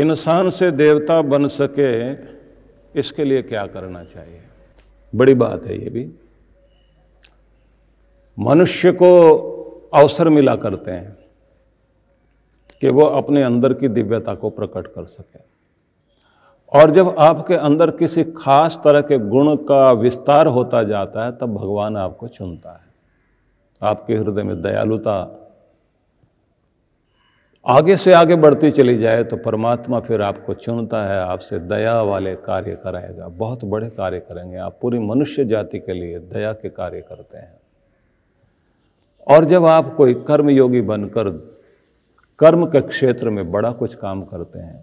इंसान से देवता बन सके इसके लिए क्या करना चाहिए बड़ी बात है ये भी मनुष्य को अवसर मिला करते हैं कि वो अपने अंदर की दिव्यता को प्रकट कर सके और जब आपके अंदर किसी खास तरह के गुण का विस्तार होता जाता है तब भगवान आपको चुनता है आपके हृदय में दयालुता आगे से आगे बढ़ती चली जाए तो परमात्मा फिर आपको चुनता है आपसे दया वाले कार्य कराएगा बहुत बड़े कार्य करेंगे आप पूरी मनुष्य जाति के लिए दया के कार्य करते हैं और जब आप कोई कर्मयोगी बनकर कर्म के क्षेत्र में बड़ा कुछ काम करते हैं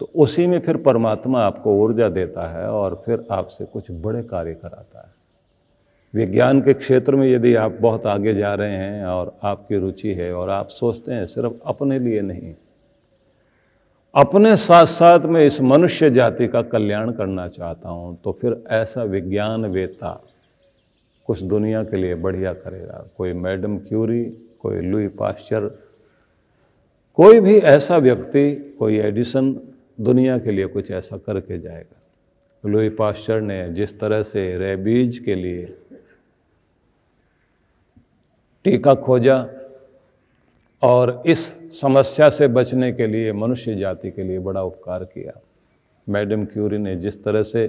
तो उसी में फिर परमात्मा आपको ऊर्जा देता है और फिर आपसे कुछ बड़े कार्य कराता है विज्ञान के क्षेत्र में यदि आप बहुत आगे जा रहे हैं और आपकी रुचि है और आप सोचते हैं सिर्फ अपने लिए नहीं अपने साथ साथ में इस मनुष्य जाति का कल्याण करना चाहता हूँ तो फिर ऐसा विज्ञान वेता कुछ दुनिया के लिए बढ़िया करेगा कोई मैडम क्यूरी कोई लुई पास्चर कोई भी ऐसा व्यक्ति कोई एडिसन दुनिया के लिए कुछ ऐसा करके जाएगा लुई पास्चर ने जिस तरह से रेबीज के लिए टीका खोजा और इस समस्या से बचने के लिए मनुष्य जाति के लिए बड़ा उपकार किया मैडम क्यूरी ने जिस तरह से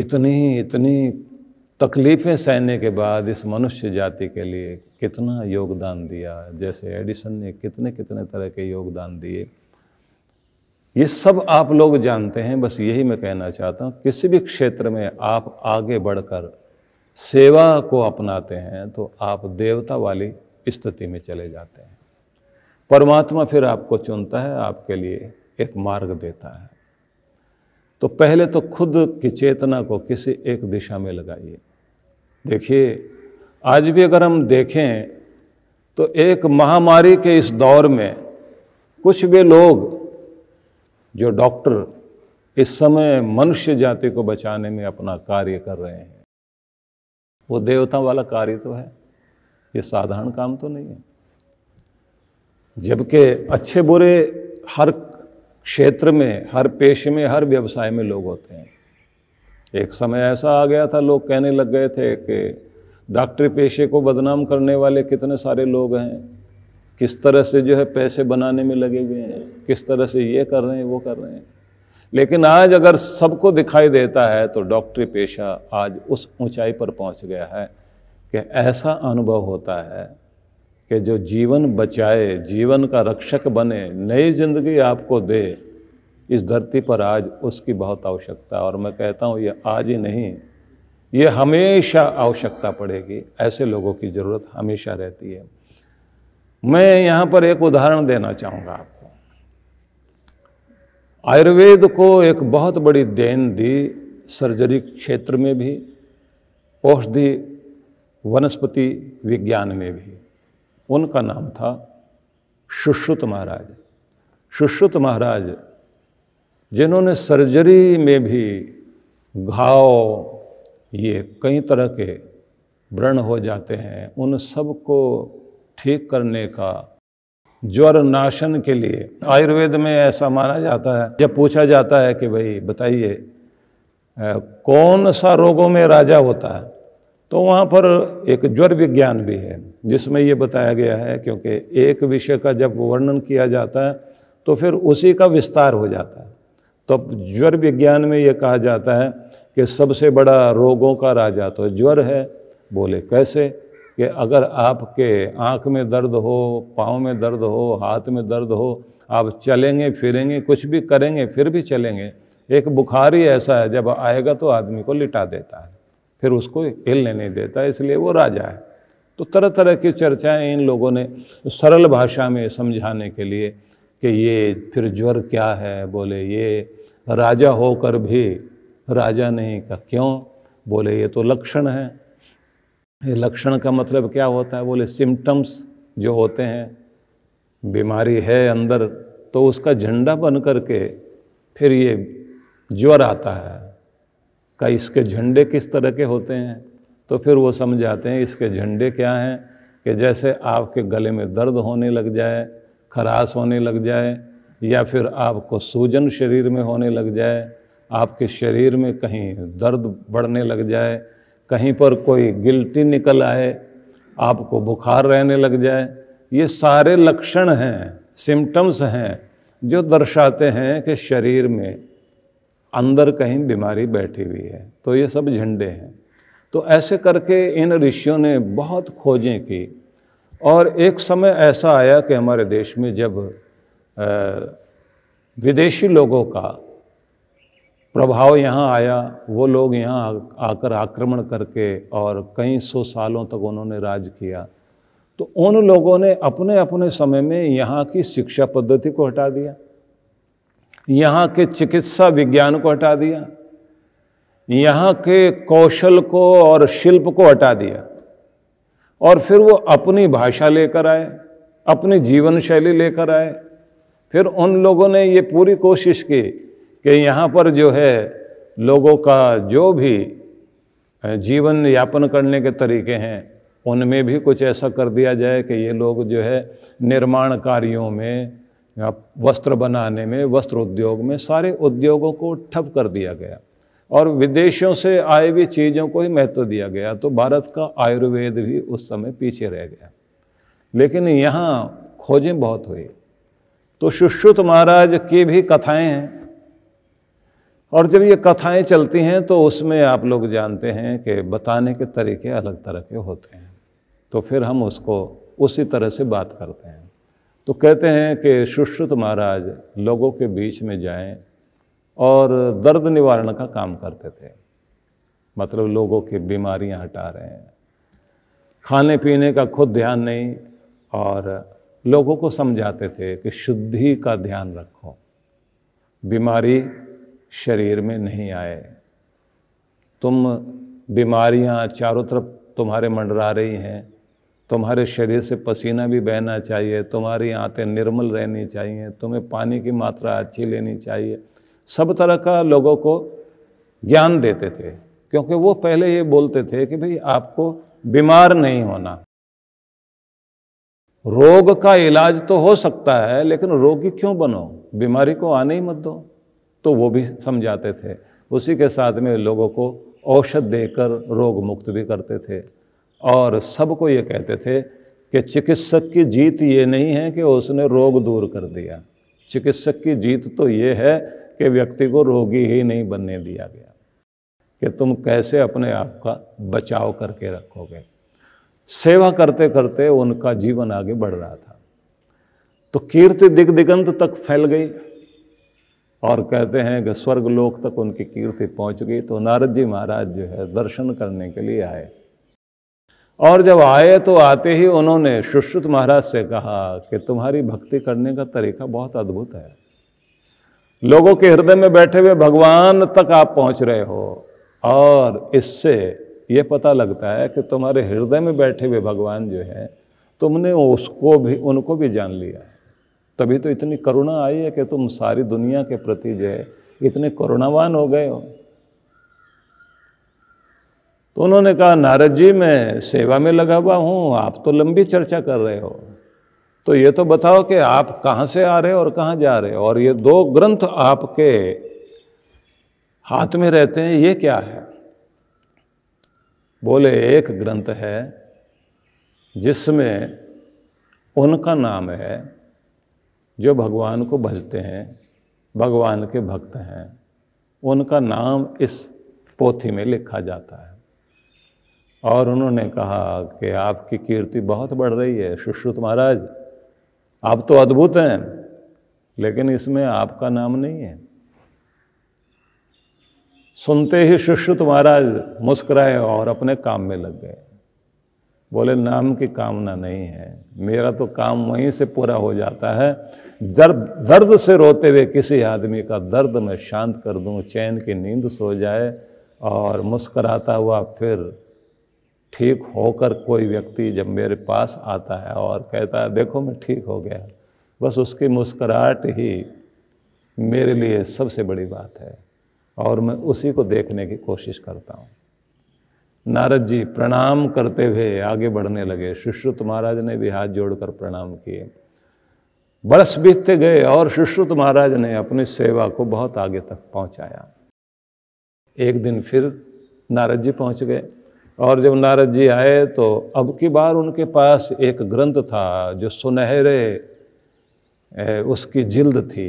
इतनी इतनी तकलीफ़ें सहने के बाद इस मनुष्य जाति के लिए कितना योगदान दिया जैसे एडिसन ने कितने कितने तरह के योगदान दिए ये सब आप लोग जानते हैं बस यही मैं कहना चाहता हूँ किसी भी क्षेत्र में आप आगे बढ़कर सेवा को अपनाते हैं तो आप देवता वाली स्थिति में चले जाते हैं परमात्मा फिर आपको चुनता है आपके लिए एक मार्ग देता है तो पहले तो खुद की चेतना को किसी एक दिशा में लगाइए देखिए आज भी अगर हम देखें तो एक महामारी के इस दौर में कुछ भी लोग जो डॉक्टर इस समय मनुष्य जाति को बचाने में अपना कार्य कर रहे हैं वो देवता वाला कार्य तो है ये साधारण काम तो नहीं है जबकि अच्छे बुरे हर क्षेत्र में हर पेशे में हर व्यवसाय में लोग होते हैं एक समय ऐसा आ गया था लोग कहने लग गए थे कि डॉक्टरी पेशे को बदनाम करने वाले कितने सारे लोग हैं किस तरह से जो है पैसे बनाने में लगे हुए हैं किस तरह से ये कर रहे हैं वो कर रहे हैं लेकिन आज अगर सबको दिखाई देता है तो डॉक्टरी पेशा आज उस ऊंचाई पर पहुंच गया है कि ऐसा अनुभव होता है कि जो जीवन बचाए जीवन का रक्षक बने नई जिंदगी आपको दे इस धरती पर आज उसकी बहुत आवश्यकता और मैं कहता हूँ ये आज ही नहीं ये हमेशा आवश्यकता पड़ेगी ऐसे लोगों की ज़रूरत हमेशा रहती है मैं यहाँ पर एक उदाहरण देना चाहूँगा आप आयुर्वेद को एक बहुत बड़ी देन दी सर्जरी क्षेत्र में भी औषधि वनस्पति विज्ञान में भी उनका नाम था सुश्रुत महाराज सुश्रुत महाराज जिन्होंने सर्जरी में भी घाव ये कई तरह के व्रण हो जाते हैं उन सब को ठीक करने का ज्वर नाशन के लिए आयुर्वेद में ऐसा माना जाता है जब पूछा जाता है कि भाई बताइए कौन सा रोगों में राजा होता है तो वहाँ पर एक ज्वर विज्ञान भी है जिसमें ये बताया गया है क्योंकि एक विषय का जब वर्णन किया जाता है तो फिर उसी का विस्तार हो जाता है तो ज्वर विज्ञान में ये कहा जाता है कि सबसे बड़ा रोगों का राजा तो ज्वर है बोले कैसे कि अगर आपके आँख में दर्द हो पाँव में दर्द हो हाथ में दर्द हो आप चलेंगे फिरेंगे कुछ भी करेंगे फिर भी चलेंगे एक बुखार ही ऐसा है जब आएगा तो आदमी को लिटा देता है फिर उसको हिलने नहीं देता इसलिए वो राजा है तो तरह तरह की चर्चाएं इन लोगों ने सरल भाषा में समझाने के लिए कि ये फिर ज्वर क्या है बोले ये राजा होकर भी राजा नहीं का क्यों बोले ये तो लक्षण है लक्षण का मतलब क्या होता है बोले सिम्टम्स जो होते हैं बीमारी है अंदर तो उसका झंडा बन करके फिर ये ज्वर आता है का इसके झंडे किस तरह के होते हैं तो फिर वो समझाते हैं इसके झंडे क्या हैं कि जैसे आपके गले में दर्द होने लग जाए खराश होने लग जाए या फिर आपको सूजन शरीर में होने लग जाए आपके शरीर में कहीं दर्द बढ़ने लग जाए कहीं पर कोई गिल्टी निकल आए आपको बुखार रहने लग जाए ये सारे लक्षण हैं सिम्टम्स हैं जो दर्शाते हैं कि शरीर में अंदर कहीं बीमारी बैठी हुई है तो ये सब झंडे हैं तो ऐसे करके इन ऋषियों ने बहुत खोजें की और एक समय ऐसा आया कि हमारे देश में जब विदेशी लोगों का प्रभाव यहाँ आया वो लोग यहाँ आकर आक्रमण करके और कई सौ सालों तक उन्होंने राज किया तो उन लोगों ने अपने अपने समय में यहाँ की शिक्षा पद्धति को हटा दिया यहाँ के चिकित्सा विज्ञान को हटा दिया यहाँ के कौशल को और शिल्प को हटा दिया और फिर वो अपनी भाषा लेकर आए अपनी जीवन शैली लेकर आए फिर उन लोगों ने ये पूरी कोशिश की कि यहाँ पर जो है लोगों का जो भी जीवन यापन करने के तरीके हैं उनमें भी कुछ ऐसा कर दिया जाए कि ये लोग जो है निर्माण कार्यों में वस्त्र बनाने में वस्त्र उद्योग में सारे उद्योगों को ठप कर दिया गया और विदेशों से आए हुई चीज़ों को ही महत्व दिया गया तो भारत का आयुर्वेद भी उस समय पीछे रह गया लेकिन यहाँ खोजें बहुत हुई तो सुश्रुत महाराज की भी कथाएं हैं और जब ये कथाएं चलती हैं तो उसमें आप लोग जानते हैं कि बताने के तरीके अलग तरह के होते हैं तो फिर हम उसको उसी तरह से बात करते हैं तो कहते हैं कि सुश्रुत महाराज लोगों के बीच में जाएं और दर्द निवारण का काम करते थे मतलब लोगों की बीमारियां हटा रहे हैं खाने पीने का खुद ध्यान नहीं और लोगों को समझाते थे कि शुद्धि का ध्यान रखो बीमारी शरीर में नहीं आए तुम बीमारियां चारों तरफ तुम्हारे मंडरा रही हैं तुम्हारे शरीर से पसीना भी बहना चाहिए तुम्हारी आंतें निर्मल रहनी चाहिए तुम्हें पानी की मात्रा अच्छी लेनी चाहिए सब तरह का लोगों को ज्ञान देते थे क्योंकि वो पहले ये बोलते थे कि भाई आपको बीमार नहीं होना रोग का इलाज तो हो सकता है लेकिन रोगी क्यों बनो बीमारी को आने ही मत दो तो वो भी समझाते थे उसी के साथ में लोगों को औषध देकर रोग मुक्त भी करते थे और सबको ये कहते थे कि चिकित्सक की जीत ये नहीं है कि उसने रोग दूर कर दिया चिकित्सक की जीत तो ये है कि व्यक्ति को रोगी ही नहीं बनने दिया गया कि तुम कैसे अपने आप का बचाव करके रखोगे सेवा करते करते उनका जीवन आगे बढ़ रहा था तो कीर्ति दिग्दिगंत तक फैल गई और कहते हैं कि स्वर्ग लोक तक उनकी कीर्ति पहुंच गई तो नारद जी महाराज जो है दर्शन करने के लिए आए और जब आए तो आते ही उन्होंने सुश्रुत महाराज से कहा कि तुम्हारी भक्ति करने का तरीका बहुत अद्भुत है लोगों के हृदय में बैठे हुए भगवान तक आप पहुंच रहे हो और इससे ये पता लगता है कि तुम्हारे हृदय में बैठे हुए भगवान जो है तुमने उसको भी उनको भी जान लिया है तभी तो इतनी करुणा आई है कि तुम सारी दुनिया के प्रति जो है इतने करुणावान हो गए हो तो उन्होंने कहा नारद जी मैं सेवा में लगा हुआ हूँ आप तो लंबी चर्चा कर रहे हो तो ये तो बताओ कि आप कहाँ से आ रहे हो और कहाँ जा रहे हो और ये दो ग्रंथ आपके हाथ में रहते हैं ये क्या है बोले एक ग्रंथ है जिसमें उनका नाम है जो भगवान को भजते हैं भगवान के भक्त हैं उनका नाम इस पोथी में लिखा जाता है और उन्होंने कहा कि आपकी कीर्ति बहुत बढ़ रही है सुश्रुत महाराज आप तो अद्भुत हैं लेकिन इसमें आपका नाम नहीं है सुनते ही सुश्रुत महाराज मुस्कुराए और अपने काम में लग गए बोले नाम की कामना नहीं है मेरा तो काम वहीं से पूरा हो जाता है दर्द दर्द से रोते हुए किसी आदमी का दर्द मैं शांत कर दूं चैन की नींद सो जाए और मुस्कराता हुआ फिर ठीक होकर कोई व्यक्ति जब मेरे पास आता है और कहता है देखो मैं ठीक हो गया बस उसकी मुस्कराहट ही मेरे लिए सबसे बड़ी बात है और मैं उसी को देखने की कोशिश करता हूँ नारद जी प्रणाम करते हुए आगे बढ़ने लगे सुश्रुत महाराज ने भी हाथ जोड़कर प्रणाम किए बरस बीतते गए और सुश्रुत महाराज ने अपनी सेवा को बहुत आगे तक पहुंचाया एक दिन फिर नारद जी पहुंच गए और जब नारद जी आए तो अब की बार उनके पास एक ग्रंथ था जो सुनहरे उसकी जिल्द थी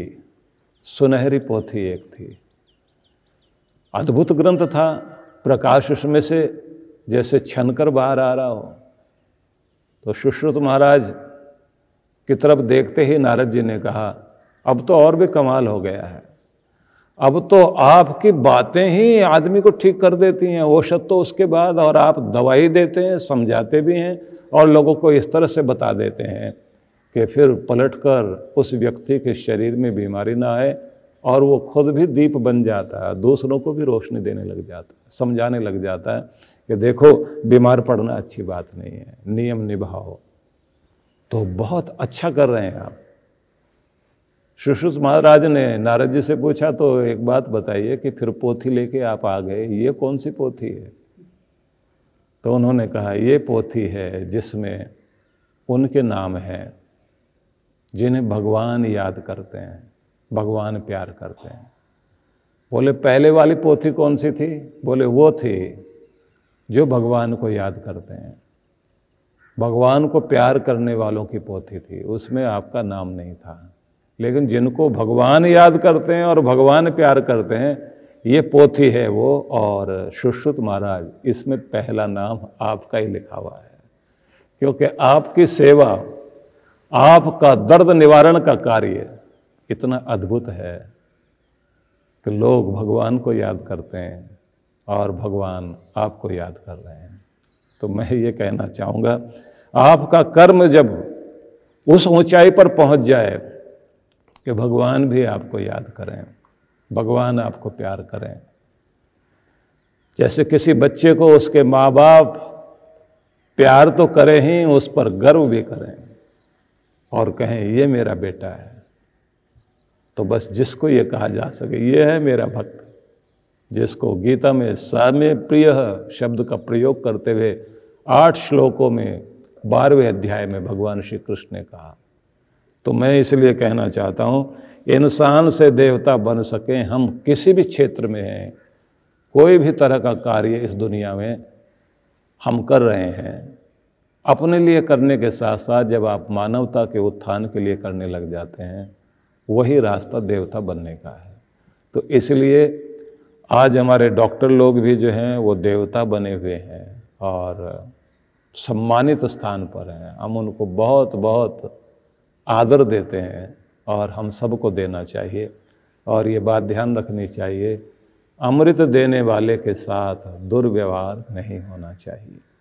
सुनहरी पोथी एक थी अद्भुत ग्रंथ था प्रकाश उसमें से जैसे छन कर बाहर आ रहा हो तो सुश्रुत महाराज की तरफ देखते ही नारद जी ने कहा अब तो और भी कमाल हो गया है अब तो आपकी बातें ही आदमी को ठीक कर देती हैं औषध तो उसके बाद और आप दवाई देते हैं समझाते भी हैं और लोगों को इस तरह से बता देते हैं कि फिर पलटकर उस व्यक्ति के शरीर में बीमारी ना आए और वो खुद भी दीप बन जाता है दूसरों को भी रोशनी देने लग जाता है समझाने लग जाता है कि देखो बीमार पड़ना अच्छी बात नहीं है नियम निभाओ तो बहुत अच्छा कर रहे हैं आप सुश्रुष महाराज ने नारद जी से पूछा तो एक बात बताइए कि फिर पोथी लेके आप आ गए ये कौन सी पोथी है तो उन्होंने कहा ये पोथी है जिसमें उनके नाम हैं जिन्हें भगवान याद करते हैं भगवान प्यार करते हैं बोले पहले वाली पोथी कौन सी थी बोले वो थी जो भगवान को याद करते हैं भगवान को प्यार करने वालों की पोथी थी उसमें आपका नाम नहीं था लेकिन जिनको भगवान याद करते हैं और भगवान प्यार करते हैं ये पोथी है वो और सुश्रुत महाराज इसमें पहला नाम आपका ही लिखा हुआ है क्योंकि आपकी सेवा आपका दर्द निवारण का कार्य इतना अद्भुत है कि लोग भगवान को याद करते हैं और भगवान आपको याद कर रहे हैं तो मैं ये कहना चाहूँगा आपका कर्म जब उस ऊंचाई पर पहुँच जाए कि भगवान भी आपको याद करें भगवान आपको प्यार करें जैसे किसी बच्चे को उसके माँ बाप प्यार तो करें ही उस पर गर्व भी करें और कहें ये मेरा बेटा है तो बस जिसको ये कहा जा सके ये है मेरा भक्त जिसको गीता में सामे प्रिय शब्द का प्रयोग करते हुए आठ श्लोकों में बारहवें अध्याय में भगवान श्री कृष्ण ने कहा तो मैं इसलिए कहना चाहता हूँ इंसान से देवता बन सकें हम किसी भी क्षेत्र में हैं कोई भी तरह का कार्य इस दुनिया में हम कर रहे हैं अपने लिए करने के साथ साथ जब आप मानवता के उत्थान के लिए करने लग जाते हैं वही रास्ता देवता बनने का है तो इसलिए आज हमारे डॉक्टर लोग भी जो हैं वो देवता बने हुए हैं और सम्मानित स्थान पर हैं हम उनको बहुत बहुत आदर देते हैं और हम सबको देना चाहिए और ये बात ध्यान रखनी चाहिए अमृत देने वाले के साथ दुर्व्यवहार नहीं होना चाहिए